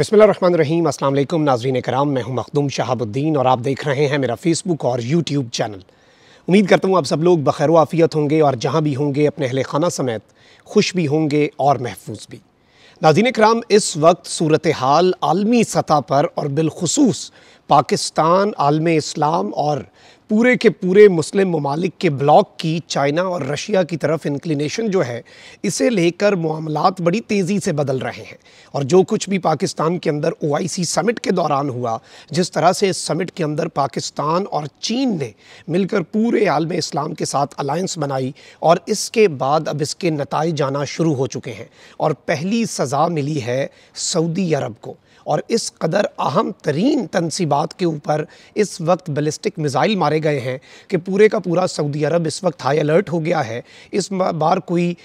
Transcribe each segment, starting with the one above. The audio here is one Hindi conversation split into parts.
अस्सलाम अल्लाम नाजरीन कराम मैं हूं मखदूम शहाबुद्दीन और आप देख रहे हैं मेरा फेसबुक और यूट्यूब चैनल उम्मीद करता हूं आप सब लोग बखैर आफियत होंगे और जहां भी होंगे अपने अहले खाना समेत खुश भी होंगे और महफूज भी नाजीन कराम इस वक्त सूरत हाल आलमी सतह पर और बिलखसूस पाकिस्तान आलम इस्लाम और पूरे के पूरे मुस्लिम ममालिक के ब्लॉक की चाइना और रशिया की तरफ इंक्लिनेशन जो है इसे लेकर मामला बड़ी तेज़ी से बदल रहे हैं और जो कुछ भी पाकिस्तान के अंदर ओ आई सी समिट के दौरान हुआ जिस तरह से इस समिट के अंदर पाकिस्तान और चीन ने मिलकर पूरे आलम इस्लाम के साथ अलायंस बनाई और इसके बाद अब इसके नतज आना शुरू हो चुके हैं और पहली सज़ा मिली है सऊदी अरब को और इस कदर अहम तरीन तनसीबात के ऊपर इस वक्त बलिस्टिक मिज़ाइल मारे गए हैं कि पूरे का पूरा सऊदी अरब इस वक्त हाई अलर्ट हो गया है इस बार कोई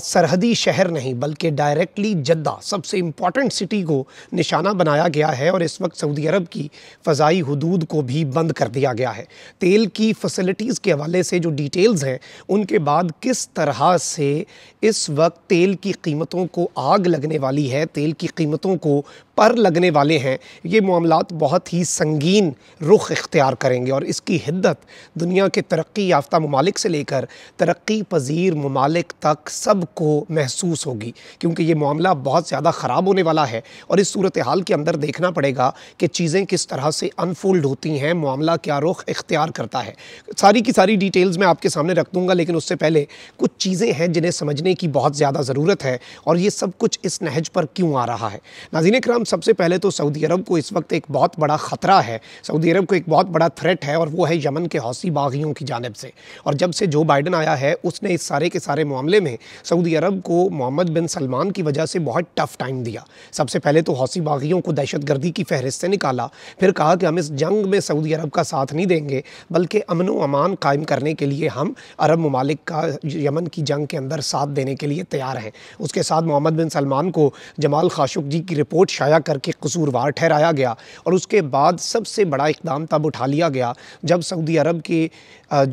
सरहदी शहर नहीं बल्कि डायरेक्टली जद्दा सबसे इम्पॉर्टेंट सिटी को निशाना बनाया गया है और इस वक्त सऊदी अरब की फ़जाई हदूद को भी बंद कर दिया गया है तेल की फैसिलिटीज़ के हवाले से जो डिटेल्स हैं उनके बाद किस तरह से इस वक्त तेल की कीमतों को आग लगने वाली है तेल की कीमतों को पर लगने वाले हैं ये मामला बहुत ही संगीन रुख इख्तियार करेंगे और इसकी हिद्दत दुनिया के तरक्की याफ्ता ममालिक से लेकर तरक्की पजीर ममालिक तक को महसूस होगी क्योंकि ये मामला बहुत ज़्यादा ख़राब होने वाला है और इस सूरत हाल के अंदर देखना पड़ेगा कि चीज़ें किस तरह से अनफोल्ड होती हैं मामला क्या रुख इख्तियार करता है सारी की सारी डिटेल्स मैं आपके सामने रख दूँगा लेकिन उससे पहले कुछ चीज़ें हैं जिन्हें समझने की बहुत ज़्यादा ज़रूरत है और ये सब कुछ इस नहज पर क्यों आ रहा है नाजीन कराम हम सबसे पहले तो सऊदी अरब को इस वक्त एक बहुत बड़ा ख़तरा है सऊदी अरब को एक बहुत बड़ा थ्रेट है और वो है यमन के हौसी बागियों की जानब से और जब से जो बाइडन आया है उसने इस सारे के सारे मामले में सऊदी अरब को मोहम्मद बिन सलमान की वजह से बहुत टफ़ टाइम दिया सबसे पहले तो हौसी बागियों को दहशत की फहरिस्त से निकाला फिर कहा कि हम इस जंग में सऊदी अरब का साथ नहीं देंगे बल्कि अमन वमान कायम करने के लिए हम अरब ममालिक का यमन की जंग के अंदर साथ देने के लिए तैयार हैं उसके साथ मोहम्मद बिन सलमान को जमाल खाशुक जी की रिपोर्ट शायद ज़ाया करके कसूरवार ठहराया गया और उसके बाद सबसे बड़ा इकदाम तब उठा लिया गया जब सऊदी अरब के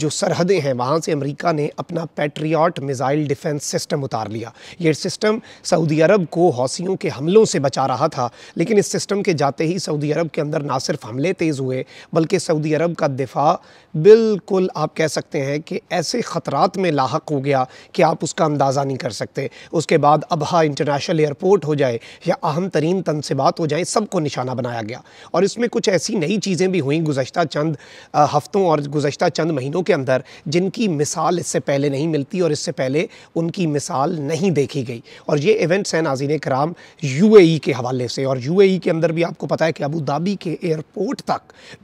जो सरहदें हैं वहाँ से अमेरिका ने अपना पैट्रियाट मिज़ाइल डिफेंस सिस्टम उतार लिया ये सिस्टम सऊदी अरब को हौसियों के हमलों से बचा रहा था लेकिन इस सिस्टम के जाते ही सऊदी अरब के अंदर ना सिर्फ हमले तेज़ हुए बल्कि सऊदी अरब का दिफा बिल्कुल आप कह सकते हैं कि ऐसे ख़तरात में लाक हो गया कि आप उसका अंदाज़ा नहीं कर सकते उसके बाद अबहा इंटरनेशनल एयरपोर्ट हो जाए या अहम तरीन तनसिबात हो जाए सबको निशाना बनाया गया और इसमें कुछ ऐसी नई चीज़ें भी हुई गुजशत चंद हफ़्तों और गुज्त चंद महीने महीनों के अंदर जिनकी मिसाल इससे पहले नहीं मिलती और इससे पहले उनकी मिसाल नहीं देखी गई और ये इवेंट्स हैं नाजीन कराम यू e के हवाले से और यू e के अंदर भी आपको पता है कि अबू धाबी के एयरपोर्ट तक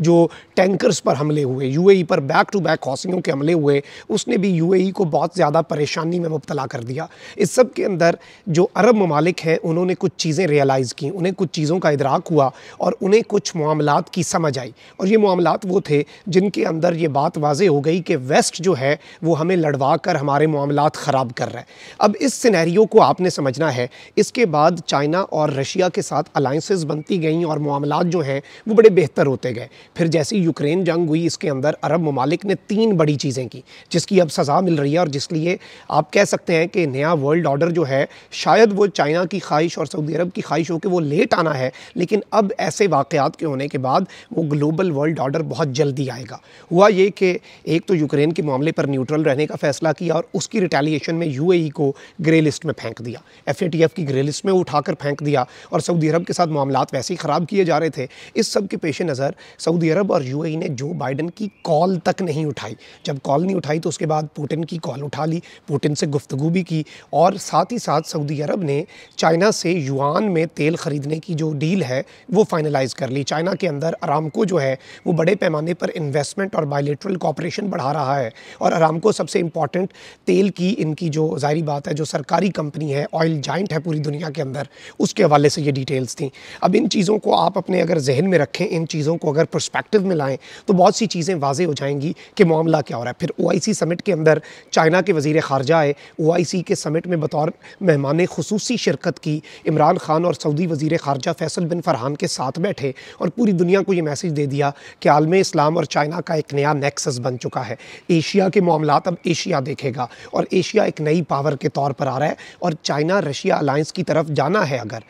जो टैंकर्स पर हमले हुए यू e पर बैक टू बैक हौसियों के हमले हुए उसने भी यू को बहुत ज़्यादा परेशानी में मुबतला कर दिया इस सब के अंदर जो अरब ममालिक हैं उन्होंने कुछ चीज़ें रियलाइज़ की उन्हें कुछ चीज़ों का इदराक हुआ और उन्हें कुछ मामला की समझ आई और ये मामला वो थे जिनके अंदर ये बात वाज हो गई कि वेस्ट जो है वो हमें लड़वा कर हमारे मामला ख़राब कर रहा है अब इस सिनेरियो को आपने समझना है इसके बाद चाइना और रशिया के साथ अलाइंसेस बनती गई और मामला जो हैं वो बड़े बेहतर होते गए फिर जैसे यूक्रेन जंग हुई इसके अंदर अरब ममालिक ने तीन बड़ी चीज़ें की जिसकी अब सज़ा मिल रही है और जिसलिए आप कह सकते हैं कि नया वर्ल्ड ऑर्डर जो है शायद वो चाइना की ख्वाहिश और सऊदी अरब की ख्वाहिश हो कि वो लेट आना है लेकिन अब ऐसे वाक़ात के होने के बाद वो ग्लोबल वर्ल्ड ऑर्डर बहुत जल्दी आएगा हुआ ये कि एक तो यूक्रेन के मामले पर न्यूट्रल रहने का फैसला किया और उसकी रिटेलिएशन में यू e को ग्रे लिस्ट में फेंक दिया एफ की ग्रे लिस्ट में उठाकर फेंक दिया और सऊदी अरब के साथ मामला वैसे ही ख़राब किए जा रहे थे इस सब के पेश नज़र सऊदी अरब और यू e ने जो बाइडन की कॉल तक नहीं उठाई जब कॉल नहीं उठाई तो उसके बाद पुटिन की कॉल उठा ली पुटिन से गुफ्तु भी की और साथ ही साथ सऊदी अरब ने चाइना से युआन में तेल ख़रीदने की जो डील है वो फाइनलाइज कर ली चाइना के अंदर आराम को जो है वो बड़े पैमाने पर इन्वेस्टमेंट और बायोलिट्रल कॉपरेट कॉरपोरेशन बढ़ा रहा है और अरामको सबसे इम्पॉर्टेंट तेल की इनकी जो जाहिर बात है जो सरकारी कंपनी है ऑयल जाइंट है पूरी दुनिया के अंदर उसके हवाले से ये डिटेल्स थी अब इन चीज़ों को आप अपने अगर जहन में रखें इन चीज़ों को अगर प्रस्पेक्टिव में लाएँ तो बहुत सी चीज़ें वाजे हो जाएंगी कि मामला क्या हो रहा है फिर ओ समिट के अंदर चाइना के वजीर खारजा आए ओ के समिट में बतौर मेहमान खसूसी शिरकत की इमरान खान और सऊदी वजीर खारजा फैसल बिन फरहान के साथ बैठे और पूरी दुनिया को ये मैसेज दे दिया कि आलम इस्लाम और चाइना का एक नया नेक्सस बन चुका है एशिया के मामला अब एशिया देखेगा और एशिया एक नई पावर के तौर पर आ रहा है और चाइना रशिया अलायंस की तरफ जाना है अगर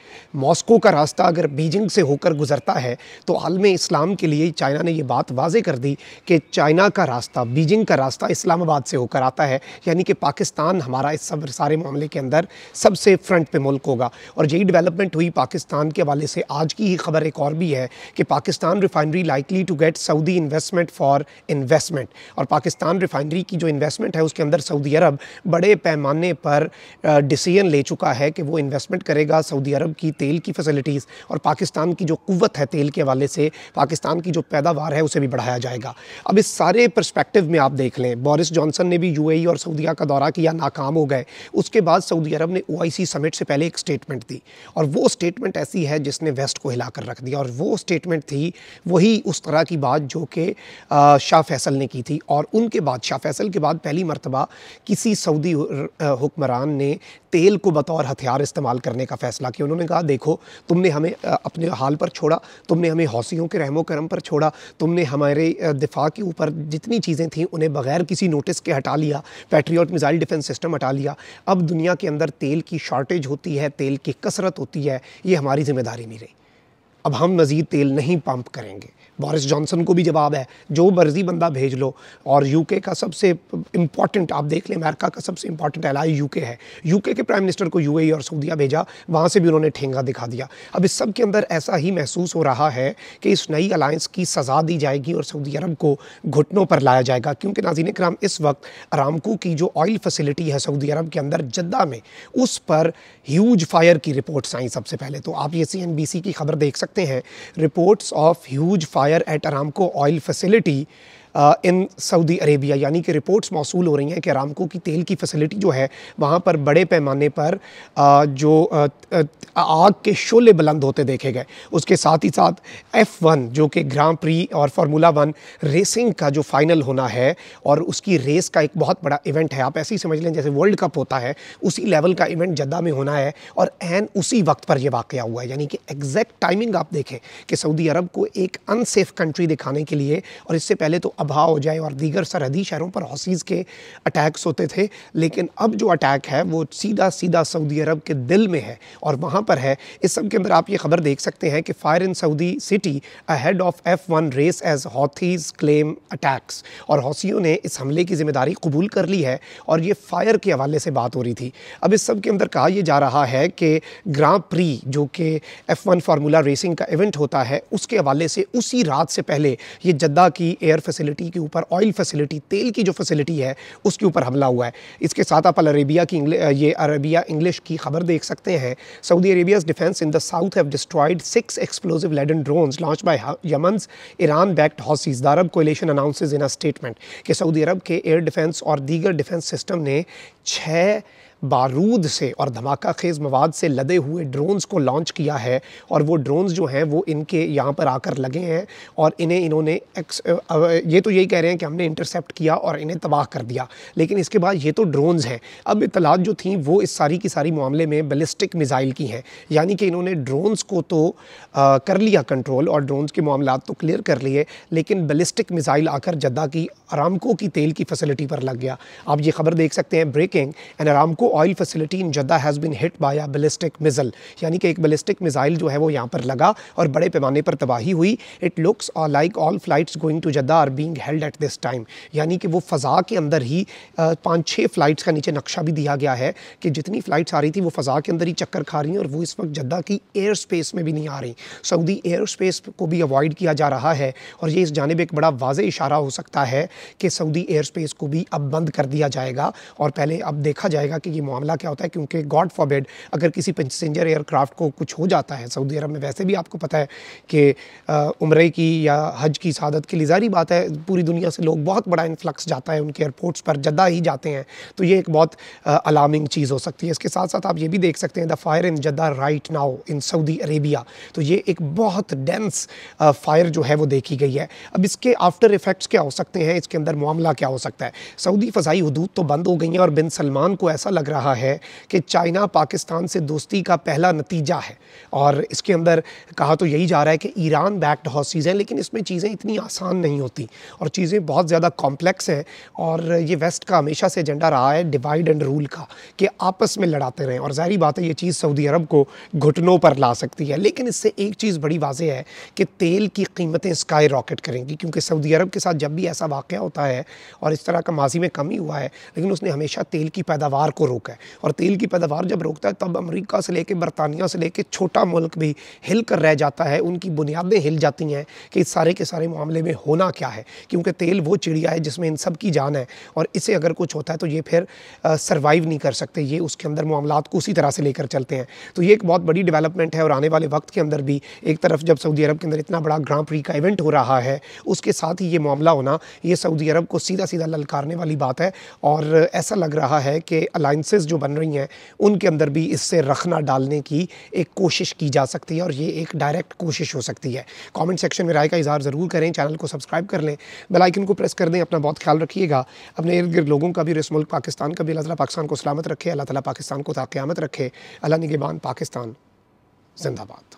मॉस्को का रास्ता अगर बीजिंग से होकर गुजरता है तो आलम इस्लाम के लिए चाइना ने यह बात वाजे कर दी कि चाइना का रास्ता बीजिंग का रास्ता इस्लामाबाद से होकर आता है यानी कि पाकिस्तान हमारा इस सब सारे मामले के अंदर सबसे फ्रंट पे मुल्क होगा और यही डेवलपमेंट हुई पाकिस्तान के हवाले से आज की ही खबर एक और भी है कि Pakistan refinery likely to get Saudi investment for investment और पाकिस्तान रिफाइनरी की जो इन्वेस्टमेंट है उसके अंदर सऊदी अरब बड़े पैमाने पर डिसीजन ले चुका है कि वो इन्वेस्टमेंट करेगा सऊदी अरब की तेल की फैसिलिटीज़ और पाकिस्तान की जो कुत है तेल के हवाले से पाकिस्तान की जो पैदावार है उसे भी बढ़ाया जाएगा अब इस सारे परस्पेक्टिव में आप देख लें बोरिस जॉनसन ने भी यू e और सऊदिया का दौरा किया नाकाम हो गए उसके बाद सऊदी अरब ने ओ समिट से पहले एक स्टेटमेंट दी और वो स्टेटमेंट ऐसी है जिसने वेस्ट को हिलाकर रख दिया और वो स्टेटमेंट थी वही उस तरह की बात जो कि शाह फैसल ने की थी और उनके बाद शाह फैसल के बाद पहली मरतबा किसी सऊदी हुक्मरान ने तेल को बतौर हथियार इस्तेमाल करने का फ़ैसला किया उन्होंने कहा देखो तुमने हमें अपने हाल पर छोड़ा तुमने हमें हौसियों के रहमो करम पर छोड़ा तुमने हमारे दिफा के ऊपर जितनी चीज़ें थीं उन्हें बगैर किसी नोटिस के हटा लिया पैट्रियाट मिज़ाइल डिफेंस सिस्टम हटा लिया अब दुनिया के अंदर तेल की शॉर्टेज होती है तेल की कसरत होती है ये हमारी जिम्मेदारी नहीं रही अब हम मज़ीद तेल नहीं पंप करेंगे बोरिस जॉनसन को भी जवाब है जो मर्जी बंदा भेज लो और यूके का सबसे इंपॉर्टेंट आप देख लें अमेरिका का सबसे इंपॉर्टेंट एलाई यूके है यूके के प्राइम मिनिस्टर को यूएई e और सऊदिया भेजा वहाँ से भी उन्होंने ठेंगा दिखा दिया अब इस सब के अंदर ऐसा ही महसूस हो रहा है कि इस नई अलायंस की सज़ा दी जाएगी और सऊदी अरब को घुटनों पर लाया जाएगा क्योंकि नाजीन कराम इस वक्त अरामको की जो ऑयल फैसिलिटी है सऊदी अरब के अंदर जद्दा में उस पर ह्यूज फायर की रिपोर्ट्स आई सबसे पहले तो आप ये सी की खबर देख सकते हैं reports of huge fire supplier at Aramco oil facility in Saudi Arabia यानी कि रिपोर्ट्स मौसू हो रही हैं कि रामको की तेल की फैसिलिटी जो है वहाँ पर बड़े पैमाने पर जो आग के शोले बुलंद होते देखे गए उसके साथ ही साथ एफ़ वन जो कि ग्रां प्री और फार्मूला वन रेसिंग का जो फाइनल होना है और उसकी रेस का एक बहुत बड़ा इवेंट है आप ऐसे ही समझ लें जैसे वर्ल्ड कप होता है उसी लेवल का इवेंट जद्दा में होना है और एन उसी वक्त पर यह वाक़ हुआ है यानी कि एग्जैक्ट टाइमिंग आप देखें कि सऊदी अरब को एक अनसेफ कंट्री दिखाने के लिए और इससे पहले तो अब अबहा हो जाए और दीगर सरहदी शहरों पर हौसीज़ के अटैक्स होते थे लेकिन अब जो अटैक है वो सीधा सीधा सऊदी अरब के दिल में है और वहाँ पर है इस सब के अंदर आप ये खबर देख सकते हैं कि fire in Saudi city ahead of F one race as Houthis claim attacks और हौसियों ने इस हमले की जिम्मेदारी कबूल कर ली है और ये फायर के हवाले से बात हो रही थी अब इस सब के अंदर कहा यह जा रहा है कि ग्रां प्री जो कि एफ़ वन फार्मूला रेसिंग का इवेंट होता है उसके हवाले से उसी रात से पहले ये जद्दा की एयर फैसिलिटी फैसिलिटी के ऊपर ऑयल फैसिलिटी तेल की जो फैसिलिटी है उसके ऊपर हमला हुआ है इसके साथ आप अरेबिया की ये अरेबिया इंग्लिश की खबर देख सकते हैं Saudi Arabia's defence in the south have destroyed six explosive laden drone launch by Yemen's Iran backed Houthis the Arab coalition announces in a statement कि सऊदी अरब के एयर डिफेंस और दीगर डिफेंस सिस्टम ने छः बारूद से और धमाका खेज़ मवाद से लदे हुए ड्रोन्स को लॉन्च किया है और वो ड्रोन्स जो हैं वो इनके यहाँ पर आकर लगे हैं और इन्हें इन्होंने एक्स ये तो यही कह रहे हैं कि हमने इंटरसेप्ट किया और इन्हें तबाह कर दिया लेकिन इसके बाद ये तो ड्रोन्स हैं अब इतलात जो थी वो इस सारी की सारी मामले में बलिस्टिक मिज़ाइल की हैं यानी कि इन्होंने ड्रोन्स को तो आ, कर लिया कंट्रोल और ड्रोन्स के मामला तो क्लियर कर लिए लेकिन बलिस्टिक मिज़ाइल आकर जद्दा की आरामको की तेल की फैसिलिटी पर लग गया आप ये खबर देख सकते हैं breaking and Aramco oil facility in Jeddah has been hit by a ballistic missile यानी कि एक बलिस्टिक मिज़ाइल जो है वो यहाँ पर लगा और बड़े पैमाने पर तबाही हुई it looks like all flights going to Jeddah are being held at this time यानी कि वो फ़ज़ा के अंदर ही पाँच छः फ़्लाइट्स का नीचे नक्शा भी दिया गया है कि जितनी फ़्लाइट्स आ रही थी वो फ़ज़ा के अंदर ही चक्कर खा रही हैं और वो इस वक्त जद्दा की एयर स्पेस में भी नहीं आ रही सऊदी एयर स्पेस को भी अवॉइड किया जा रहा है और ये इस जानब एक बड़ा वाज इशारा हो सकता है कि सऊदी एयर स्पेस को भी अब बंद कर दिया जाएगा और पहले अब देखा जाएगा कि ये मामला क्या होता है क्योंकि गॉड फॉरबेड अगर किसी पैसेंजर एयरक्राफ्ट को कुछ हो जाता है सऊदी अरब में वैसे भी आपको पता है कि उम्र की या हज की शहादत के लिए जारी बात है पूरी दुनिया से लोग बहुत बड़ा इन्फ्लक्स जाता है उनके एयरपोर्ट्स पर जद्दा ही जाते हैं तो ये एक बहुत अलार्मिंग चीज़ हो सकती है इसके साथ साथ आप ये भी देख सकते हैं the fire in Jeddah right now in Saudi Arabia तो ये एक बहुत डेंस फायर जो है वो देखी गई है अब इसके आफ्टर इफ़ेक्ट्स क्या हो सकते हैं इसके अंदर मामला क्या हो सकता है सऊदी फ़जाई हदूद तो बंद हो गई हैं और बिन सलमान को ऐसा लग लग रहा है कि चाइना पाकिस्तान से दोस्ती का पहला नतीजा है और इसके अंदर कहा तो यही जा रहा है कि ईरान बैक्ड हॉसीज़ हैं लेकिन इसमें चीज़ें इतनी आसान नहीं होती और चीज़ें बहुत ज़्यादा कॉम्प्लेक्स हैं और ये वेस्ट का हमेशा से एजेंडा रहा है डिवाइड एंड रूल का कि आपस में लड़ाते रहें और ज़ाहरी बात है ये चीज़ सऊदी अरब को घुटनों पर ला सकती है लेकिन इससे एक चीज़ बड़ी वाजह है कि तेल की कीमतें स्काई रॉकेट करेंगी क्योंकि सऊदी अरब के साथ जब भी ऐसा वाक़ होता है और इस तरह का माजी में कमी हुआ है लेकिन उसने हमेशा तेल की पैदावार को रोक रोका है और तेल की पैदावार जब रोकता है तब अमेरिका से लेकर बरतानिया से लेकर छोटा मुल्क भी हिल कर रह जाता है उनकी बुनियादें हिल जाती हैं कि इस सारे के सारे मामले में होना क्या है क्योंकि तेल वो चिड़िया है जिसमें इन सब की जान है और इसे अगर कुछ होता है तो ये फिर सर्वाइव नहीं कर सकते ये उसके अंदर मामला को उसी तरह से लेकर चलते हैं तो ये एक बहुत बड़ी डेवलपमेंट है और आने वाले वक्त के अंदर भी एक तरफ जब सऊदी अरब के अंदर इतना बड़ा ग्रां प्री का इवेंट हो रहा है उसके साथ ही ये मामला होना ये सऊदी अरब को सीधा सीधा ललकारने वाली बात है और ऐसा लग रहा है कि अलाइंस अलायंसेस जो बन रही हैं उनके अंदर भी इससे रखना डालने की एक कोशिश की जा सकती है और ये एक डायरेक्ट कोशिश हो सकती है कमेंट सेक्शन में राय का इजहार ज़रूर करें चैनल को सब्सक्राइब कर लें बेलाइकन को प्रेस कर दें अपना बहुत ख्याल रखिएगा अपने इर्द गिर्द लोगों का भी इस मुल्क पाकिस्तान का भी अल्लाह तला पाकिस्तान को सलामत रखे अल्लाह ताली पाकिस्तान को ताक़्यामत रखे अल्लाह निगेबान पाकिस्तान जिंदाबाद